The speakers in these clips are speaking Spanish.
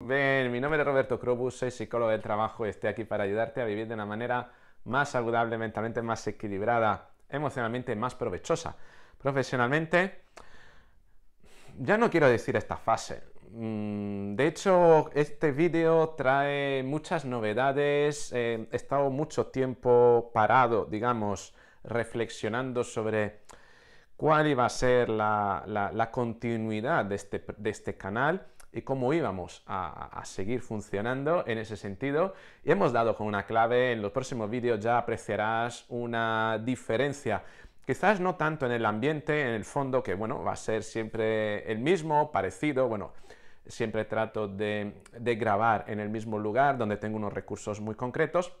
Bien, mi nombre es Roberto Crobus, soy psicólogo del trabajo y estoy aquí para ayudarte a vivir de una manera más saludable, mentalmente más equilibrada, emocionalmente más provechosa. Profesionalmente, ya no quiero decir esta fase. Mm, de hecho, este vídeo trae muchas novedades. Eh, he estado mucho tiempo parado, digamos, reflexionando sobre cuál iba a ser la, continuidad de este, este canal y cómo íbamos a, seguir funcionando en ese sentido. Y hemos dado con una clave, en los próximos vídeos ya apreciarás una diferencia. Quizás no tanto en el ambiente, en el fondo, que bueno, va a ser siempre el mismo, parecido, bueno, siempre trato de grabar en el mismo lugar, donde tengo unos recursos muy concretos,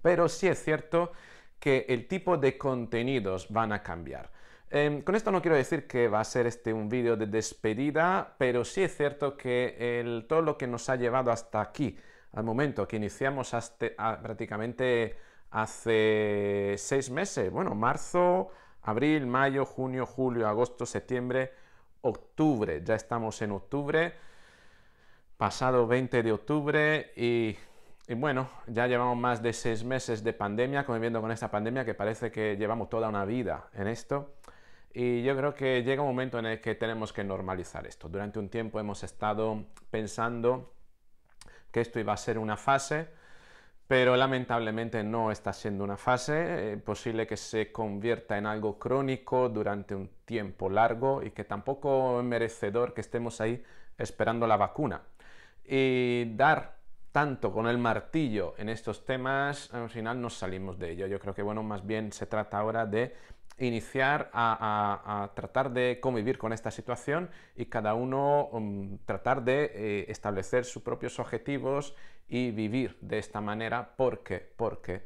pero sí es cierto que el tipo de contenidos van a cambiar. Em, con esto no quiero decir que va a ser este un vídeo de despedida, pero sí es cierto que todo lo que nos ha llevado hasta aquí, al momento que iniciamos prácticamente hace seis meses, bueno, marzo, abril, mayo, junio, julio, agosto, septiembre, octubre, ya estamos en octubre, pasado 20 de octubre y bueno, ya llevamos más de seis meses de pandemia, conviviendo con esta pandemia que parece que llevamos toda una vida en esto. Y yo creo que llega un momento en el que tenemos que normalizar esto. Durante un tiempo hemos estado pensando que esto iba a ser una fase, pero lamentablemente no está siendo una fase, posible que se convierta en algo crónico durante un tiempo largo y que tampoco es merecedor que estemos ahí esperando la vacuna. Y dar tanto con el martillo en estos temas, al final nos salimos de ello. Yo creo que, bueno, más bien se trata ahora de iniciar a, tratar de convivir con esta situación y cada uno mm, tratar de eh, establecer sus propios objetivos y vivir de esta manera porque, porque,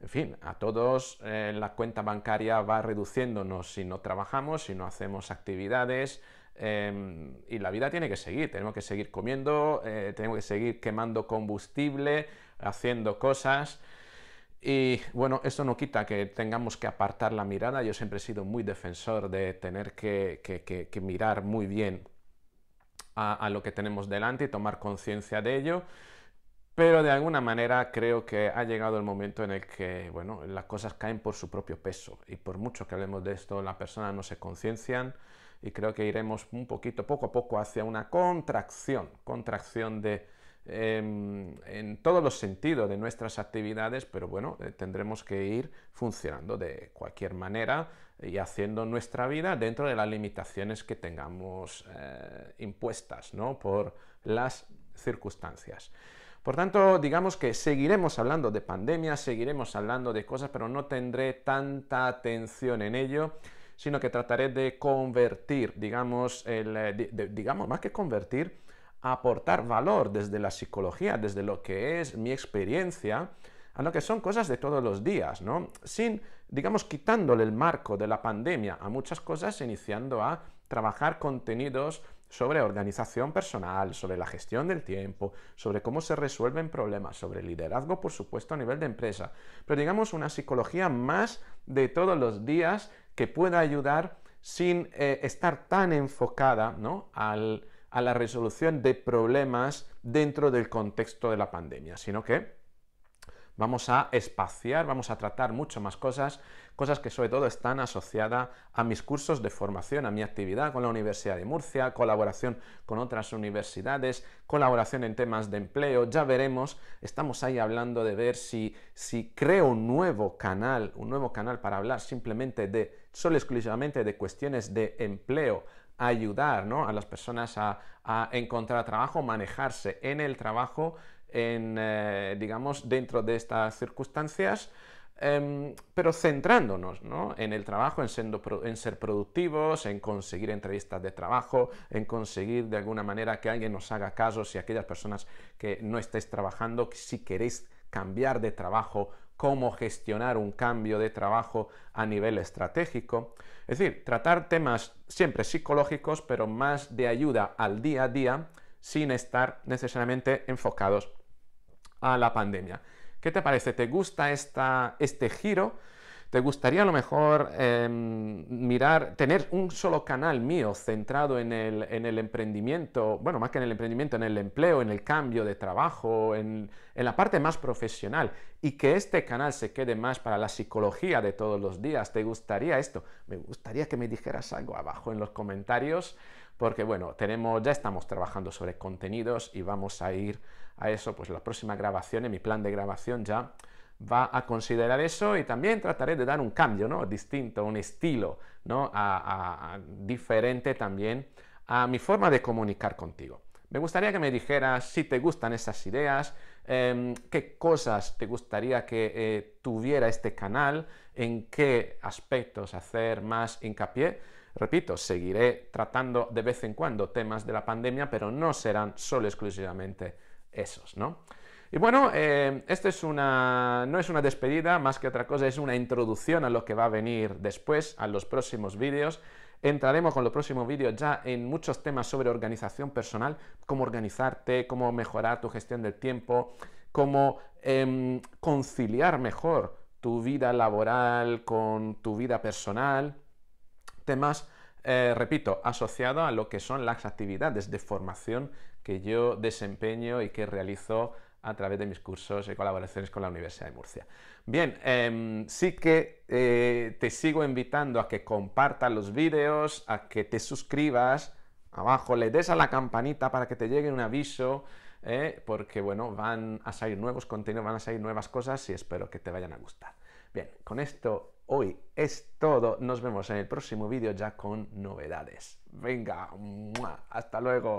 en fin, a todos eh, la cuenta bancaria va reduciéndonos si no trabajamos, si no hacemos actividades, em, y la vida tiene que seguir, tenemos que seguir comiendo, eh, tenemos que seguir quemando combustible, haciendo cosas. Y bueno, esto no quita que tengamos que apartar la mirada. Yo siempre he sido muy defensor de tener que, mirar muy bien a, a, lo que tenemos delante y tomar conciencia de ello. Pero de alguna manera creo que ha llegado el momento en el que bueno, las cosas caen por su propio peso. Y por mucho que hablemos de esto, las personas no se conciencian y creo que iremos un poquito, poco a poco, hacia una contracción, contracción de, Em, en todos los sentidos de nuestras actividades, pero bueno, eh, tendremos que ir funcionando de cualquier manera y haciendo nuestra vida dentro de las limitaciones que tengamos eh, impuestas ¿no? por las circunstancias. Por tanto, digamos que seguiremos hablando de pandemia, seguiremos hablando de cosas, pero no tendré tanta atención en ello sino que trataré de convertir, digamos, eh, digamos más que convertir, aportar valor desde la psicología, desde lo que es mi experiencia, a lo que son cosas de todos los días, ¿no? Sin, digamos, quitándole el marco de la pandemia a muchas cosas, iniciando a trabajar contenidos sobre organización personal, sobre la gestión del tiempo, sobre cómo se resuelven problemas, sobre liderazgo, por supuesto, a nivel de empresa. Pero digamos una psicología más de todos los días que pueda ayudar sin eh, estar tan enfocada ¿no? al, a la resolución de problemas dentro del contexto de la pandemia, sino que vamos a espaciar, vamos a tratar mucho más cosas, cosas que sobre todo están asociadas a mis cursos de formación, a mi actividad con la Universidad de Murcia, colaboración con otras universidades, colaboración en temas de empleo, ya veremos, estamos ahí hablando de ver si, si creo un nuevo canal, un nuevo canal para hablar simplemente de, solo exclusivamente de cuestiones de empleo ayudar a las personas a, encontrar trabajo, manejarse en el trabajo, eh, digamos, dentro de estas circunstancias, em, pero centrándonos en el trabajo, en, en ser productivos, en conseguir entrevistas de trabajo, en conseguir de alguna manera que alguien nos haga caso si aquellas personas que no estáis trabajando, si queréis cambiar de trabajo, cómo gestionar un cambio de trabajo a nivel estratégico. Es decir, tratar temas siempre psicológicos, pero más de ayuda al día a día, sin estar necesariamente enfocados a la pandemia. ¿Qué te parece? ¿Te gusta este giro? Te gustaría a lo mejor em, mirar, tener un solo canal mío centrado en el, emprendimiento, bueno, más que en el emprendimiento, en el empleo, en el cambio de trabajo, en, la parte más profesional y que este canal se quede más para la psicología de todos los días. ¿Te gustaría esto? Me gustaría que me dijeras algo abajo en los comentarios porque bueno, tenemos, ya estamos trabajando sobre contenidos y vamos a ir a eso, pues la próxima grabación, en mi plan de grabación ya va a considerar eso y también trataré de dar un cambio, ¿no? Distinto, un estilo, ¿no? diferente también a mi forma de comunicar contigo. Me gustaría que me dijeras si te gustan esas ideas, em, qué cosas te gustaría que eh, tuviera este canal, en qué aspectos hacer más hincapié. Repito, seguiré tratando de vez en cuando temas de la pandemia, pero no serán solo exclusivamente esos, ¿no? Y bueno, eh, esto es una, no es una despedida, más que otra cosa, es una introducción a lo que va a venir después, a los próximos vídeos. Entraremos con los próximos vídeos ya en muchos temas sobre organización personal, cómo organizarte, cómo mejorar tu gestión del tiempo, cómo em, conciliar mejor tu vida laboral con tu vida personal, temas, eh, repito, asociados a lo que son las actividades de formación que yo desempeño y que realizo a través de mis cursos y colaboraciones con la Universidad de Murcia. Bien, em, sí que eh, te sigo invitando a que compartas los vídeos, a que te suscribas abajo, le des a la campanita para que te llegue un aviso, eh, porque bueno, van a salir nuevos contenidos, van a salir nuevas cosas y espero que te vayan a gustar. Bien, con esto hoy es todo. Nos vemos en el próximo vídeo ya con novedades. Venga, hasta luego.